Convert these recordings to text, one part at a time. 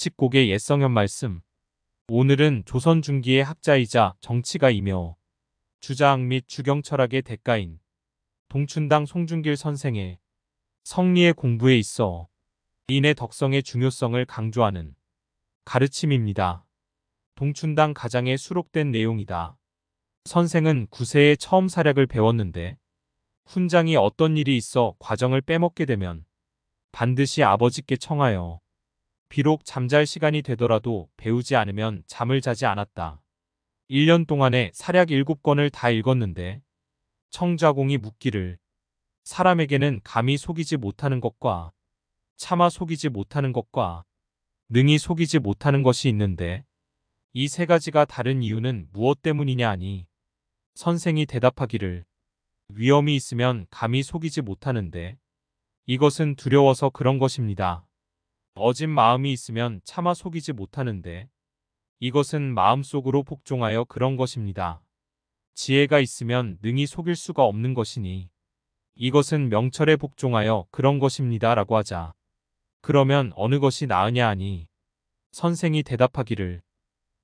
집곡의 옛성현 말씀. 오늘은 조선 중기의 학자이자 정치가이며 주자및 주경 철학의 대가인 동춘당 송중길 선생의 성리의 공부에 있어 인의 덕성의 중요성을 강조하는 가르침입니다. 동춘당 가장에 수록된 내용이다. 선생은 구세에 처음 사략을 배웠는데 훈장이 어떤 일이 있어 과정을 빼먹게 되면 반드시 아버지께 청하여 비록 잠잘 시간이 되더라도 배우지 않으면 잠을 자지 않았다. 1년 동안에 사략 7권을 다 읽었는데 청자공이 묻기를 사람에게는 감히 속이지 못하는 것과 차마 속이지 못하는 것과 능히 속이지 못하는 것이 있는데 이 세 가지가 다른 이유는 무엇 때문이냐 하니 선생이 대답하기를 위험이 있으면 감히 속이지 못하는데 이것은 두려워서 그런 것입니다. 어진 마음이 있으면 차마 속이지 못하는데 이것은 마음속으로 복종하여 그런 것입니다. 지혜가 있으면 능히 속일 수가 없는 것이니 이것은 명철에 복종하여 그런 것입니다 라고 하자. 그러면 어느 것이 나으냐 하니 선생이 대답하기를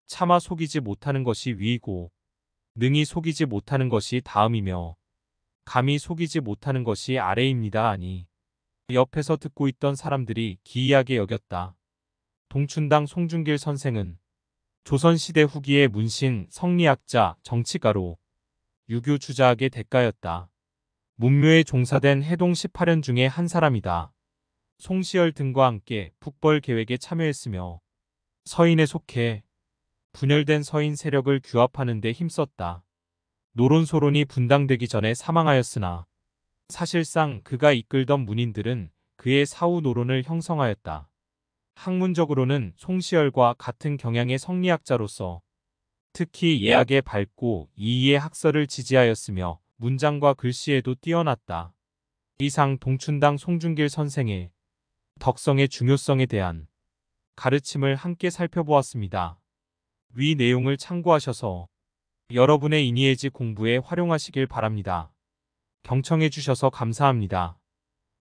차마 속이지 못하는 것이 위이고 능히 속이지 못하는 것이 다음이며 감히 속이지 못하는 것이 아래입니다 아니 옆에서 듣고 있던 사람들이 기이하게 여겼다. 동춘당 송중길 선생은 조선시대 후기의 문신, 성리학자, 정치가로 유교 주자학의 대가였다. 문묘에 종사된 해동 18년 중에 한 사람이다. 송시열 등과 함께 북벌 계획에 참여했으며 서인에 속해 분열된 서인 세력을 규합하는 데 힘썼다. 노론소론이 분당되기 전에 사망하였으나 사실상 그가 이끌던 문인들은 그의 사후 노론을 형성하였다. 학문적으로는 송시열과 같은 경향의 성리학자로서 특히 예약에 밝고 이의의 학설을 지지하였으며 문장과 글씨에도 뛰어났다. 이상 동춘당 송중길 선생의 덕성의 중요성에 대한 가르침을 함께 살펴보았습니다. 위 내용을 참고하셔서 여러분의 이니에지 공부에 활용하시길 바랍니다. 경청해 주셔서 감사합니다.